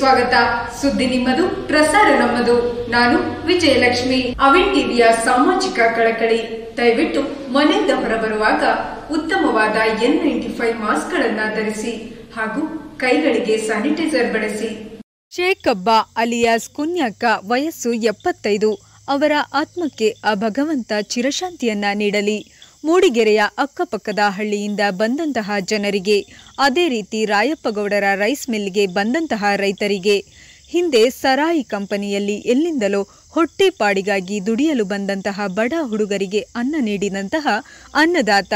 ಸ್ವಾಗತ ಸುದ್ದಿ ನಿಮ್ಮದು ಪ್ರಸಾರ ನಮ್ಮದು ನಾನು ವಿಜಯಲಕ್ಷ್ಮಿ ಅವಿನ್ ಟಿವಿಯ ಸಾಮಾಜಿಕ ಕಳಕಳಿ ದಯವಿಟ್ಟು ಮನೆಯಿಂದ ಹೊರಬರುವಾಗ ಉತ್ತಮವಾದ ಎನ್ ನೈಂಟಿ ಫೈವ್ ಮಾಸ್ಕ್ ಗಳನ್ನ ಧರಿಸಿ ಹಾಗೂ ಕೈಗಳಿಗೆ ಸ್ಯಾನಿಟೈಸರ್ ಬಳಸಿ ಶೇಖಬ್ಬ ಅಲಿಯಾಸ್ ಕುನ್ಯಕ್ಕ ವಯಸ್ಸು ಎಪ್ಪತ್ತೈದು ಅವರ ಆತ್ಮಕ್ಕೆ ಆ ಭಗವಂತ ಚಿರಶಾಂತಿಯನ್ನ ನೀಡಲಿ ಮೂಡಿಗೆರೆಯ ಅಕ್ಕಪಕ್ಕದ ಹಳ್ಳಿಯಿಂದ ಬಂದಂತಹ ಜನರಿಗೆ ಅದೇ ರೀತಿ ರಾಯಪ್ಪಗೌಡರ ರೈಸ್ ಮಿಲ್ಗೆ ಬಂದಂತಹ ರೈತರಿಗೆ ಹಿಂದೆ ಸರಾಯಿ ಕಂಪನಿಯಲ್ಲಿ ಎಲ್ಲಿಂದಲೋ ಹೊಟ್ಟೆಪಾಡಿಗಾಗಿ ದುಡಿಯಲು ಬಂದಂತಹ ಬಡ ಹುಡುಗರಿಗೆ ಅನ್ನ ನೀಡಿದಂತಹ ಅನ್ನದಾತ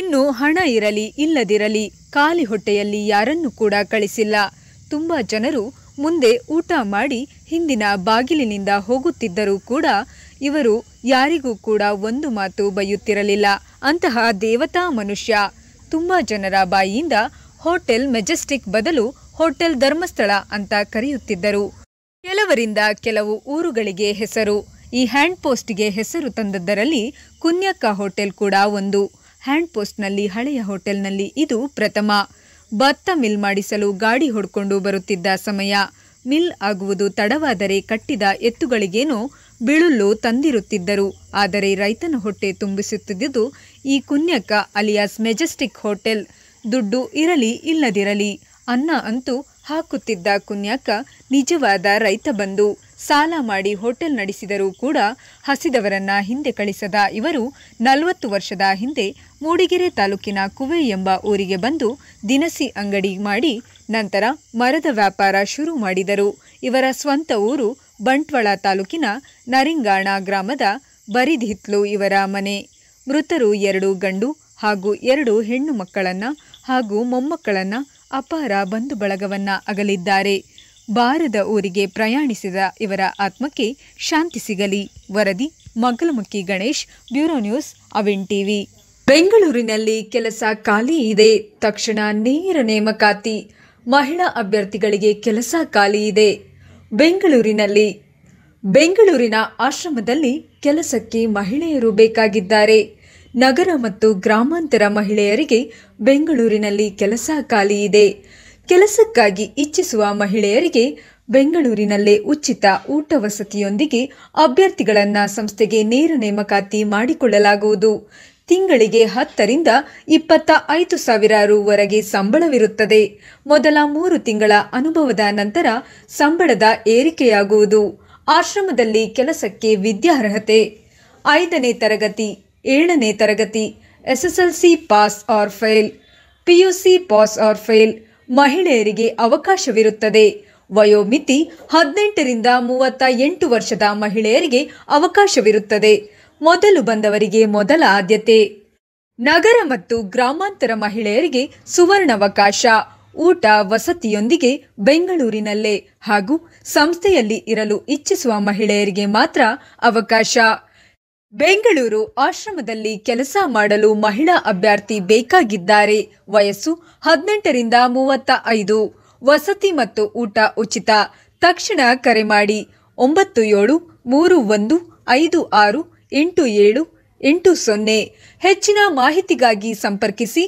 ಇನ್ನು ಹಣ ಇರಲಿ ಇಲ್ಲದಿರಲಿ ಖಾಲಿ ಹೊಟ್ಟೆಯಲ್ಲಿ ಯಾರನ್ನು ಕೂಡ ಕಳಿಸಿಲ್ಲ ತುಂಬಾ ಜನರು ಮುಂದೆ ಊಟ ಮಾಡಿ ಹಿಂದಿನ ಬಾಗಿಲಿನಿಂದ ಹೋಗುತ್ತಿದ್ದರೂ ಕೂಡ ಇವರು ಯಾರಿಗೂ ಕೂಡ ಒಂದು ಮಾತು ಬೈಯುತ್ತಿರಲಿಲ್ಲ ಅಂತಹ ದೇವತಾ ಮನುಷ್ಯ ತುಂಬ ಜನರ ಬಾಯಿಯಿಂದ ಹೋಟೆಲ್ ಮೆಜೆಸ್ಟಿಕ್ ಬದಲು ಹೋಟೆಲ್ ಧರ್ಮಸ್ಥಳ ಅಂತ ಕರೆಯುತ್ತಿದ್ದರು ಕೆಲವರಿಂದ ಕೆಲವು ಊರುಗಳಿಗೆ ಹೆಸರು ಈ ಹ್ಯಾಂಡ್ ಪೋಸ್ಟ್ಗೆ ಹೆಸರು ತಂದದ್ದರಲ್ಲಿ ಕುನ್ಯಕ್ಕ ಹೋಟೆಲ್ ಕೂಡ ಒಂದು ಹ್ಯಾಂಡ್ ಪೋಸ್ಟ್ನಲ್ಲಿ ಹಳೆಯ ಹೋಟೆಲ್ನಲ್ಲಿ ಇದು ಪ್ರಥಮ ಭತ್ತ ಮಿಲ್ ಮಾಡಿಸಲು ಗಾಡಿ ಹೊಡ್ಕೊಂಡು ಬರುತ್ತಿದ್ದ ಸಮಯ ಮಿಲ್ ಆಗುವುದು ತಡವಾದರೆ ಕಟ್ಟಿದ ಎತ್ತುಗಳಿಗೇನೋ ಬಿಳುಲ್ಲು ತಂದಿರುತ್ತಿದ್ದರು ಆದರೆ ರೈತನ ಹೊಟ್ಟೆ ತುಂಬಿಸುತ್ತಿದ್ದುದು ಈ ಕುನ್ಯಕ್ಕ ಅಲಿಯಾಸ್ ಮೆಜೆಸ್ಟಿಕ್ ಹೋಟೆಲ್ ದುಡ್ಡು ಇರಲಿ ಇಲ್ಲದಿರಲಿ ಅನ್ನ ಅಂತೂ ಹಾಕುತ್ತಿದ್ದ ಕುನ್ಯಕ ನಿಜವಾದ ರೈತ ಬಂದು ಸಾಲ ಮಾಡಿ ಹೋಟೆಲ್ ನಡೆಸಿದರೂ ಕೂಡ ಹಸಿದವರನ್ನ ಹಿಂದೆ ಕಳಿಸದ ಇವರು ನಲವತ್ತು ವರ್ಷದ ಹಿಂದೆ ಮೂಡಿಗೆರೆ ತಾಲೂಕಿನ ಕುವೆ ಎಂಬ ಊರಿಗೆ ಬಂದು ದಿನಸಿ ಅಂಗಡಿ ಮಾಡಿ ನಂತರ ಮರದ ವ್ಯಾಪಾರ ಶುರು ಮಾಡಿದರು ಇವರ ಸ್ವಂತ ಊರು ಬಂಟ್ವಾಳ ತಾಲೂಕಿನ ನರಿಂಗಾಣ ಗ್ರಾಮದ ಬರಿದಿತ್ಲು ಇವರ ಮನೆ ಮೃತರು ಎರಡು ಗಂಡು ಹಾಗೂ ಎರಡು ಹೆಣ್ಣು ಮಕ್ಕಳನ್ನ ಹಾಗೂ ಮೊಮ್ಮಕ್ಕಳನ್ನ ಅಪಾರ ಬಂಧು ಬಳಗವನ್ನ ಅಗಲಿದ್ದಾರೆ ಬಾರದ ಊರಿಗೆ ಪ್ರಯಾಣಿಸಿದ ಇವರ ಆತ್ಮಕ್ಕೆ ಶಾಂತಿ ಸಿಗಲಿ ವರದಿ ಮಗಲಮುಖಿ ಗಣೇಶ್ ಬ್ಯೂರೋ ನ್ಯೂಸ್ ಅವಿನ್ ಟಿವಿ ಬೆಂಗಳೂರಿನಲ್ಲಿ ಕೆಲಸ ಖಾಲಿ ಇದೆ ತಕ್ಷಣ ನೇರ ನೇಮಕಾತಿ ಮಹಿಳಾ ಅಭ್ಯರ್ಥಿಗಳಿಗೆ ಕೆಲಸ ಖಾಲಿ ಇದೆ ಬೆಂಗಳೂರಿನಲ್ಲಿ ಬೆಂಗಳೂರಿನ ಆಶ್ರಮದಲ್ಲಿ ಕೆಲಸಕ್ಕೆ ಮಹಿಳೆಯರು ಬೇಕಾಗಿದ್ದಾರೆ ನಗರ ಮತ್ತು ಗ್ರಾಮಾಂತರ ಮಹಿಳೆಯರಿಗೆ ಬೆಂಗಳೂರಿನಲ್ಲಿ ಕೆಲಸ ಖಾಲಿ ಇದೆ ಕೆಲಸಕ್ಕಾಗಿ ಇಚ್ಛಿಸುವ ಮಹಿಳೆಯರಿಗೆ ಬೆಂಗಳೂರಿನಲ್ಲೇ ಉಚಿತ ಊಟ ವಸತಿಯೊಂದಿಗೆ ಅಭ್ಯರ್ಥಿಗಳನ್ನು ಸಂಸ್ಥೆಗೆ ನೇರ ನೇಮಕಾತಿ ಮಾಡಿಕೊಳ್ಳಲಾಗುವುದು ತಿಂಗಳಿಗೆ ಹತ್ತರಿಂದ ಇಪ್ಪತ್ತ ಐದು ಸಾವಿರ ರುವರೆಗೆ ಸಂಬಳವಿರುತ್ತದೆ ಮೊದಲ ಮೂರು ತಿಂಗಳ ಅನುಭವದ ನಂತರ ಸಂಬಳದ ಏರಿಕೆಯಾಗುವುದು ಆಶ್ರಮದಲ್ಲಿ ಕೆಲಸಕ್ಕೆ ವಿದ್ಯಾರ್ಹತೆ ಐದನೇ ತರಗತಿ ಏಳನೇ ತರಗತಿ SSLC pass or fail PUC pass or fail ಮಹಿಳೆಯರಿಗೆ ಅವಕಾಶವಿರುತ್ತದೆ ವಯೋಮಿತಿ ಹದಿನೆಂಟರಿಂದ ಮೂವತ್ತ ಎಂಟು ವರ್ಷದ ಮಹಿಳೆಯರಿಗೆ ಅವಕಾಶವಿರುತ್ತದೆ ಮೊದಲು ಬಂದವರಿಗೆ ಮೊದಲ ಆದ್ಯತೆ ನಗರ ಮತ್ತು ಗ್ರಾಮಾಂತರ ಮಹಿಳೆಯರಿಗೆ ಸುವರ್ಣಾವಕಾಶ ಊಟ ವಸತಿಯೊಂದಿಗೆ ಬೆಂಗಳೂರಿನಲ್ಲೇ ಹಾಗೂ ಸಂಸ್ಥೆಯಲ್ಲಿ ಇರಲು ಇಚ್ಛಿಸುವ ಮಹಿಳೆಯರಿಗೆ ಮಾತ್ರ ಅವಕಾಶ ಬೆಂಗಳೂರು ಆಶ್ರಮದಲ್ಲಿ ಕೆಲಸ ಮಾಡಲು ಮಹಿಳಾ ಅಭ್ಯರ್ಥಿ ಬೇಕಾಗಿದ್ದಾರೆ ವಯಸ್ಸು ಹದಿನೆಂಟರಿಂದ ಮೂವತ್ತ ಐದು ವಸತಿ ಮತ್ತು ಊಟ ಉಚಿತ ತಕ್ಷಣ ಕರೆ ಮಾಡಿ ಒಂಬತ್ತು ಏಳು ಮೂರು ಒಂದು ಐದು ಆರು ಎಂಟು ಏಳು ಎಂಟು ಸೊನ್ನೆ ಹೆಚ್ಚಿನ ಮಾಹಿತಿಗಾಗಿ ಸಂಪರ್ಕಿಸಿ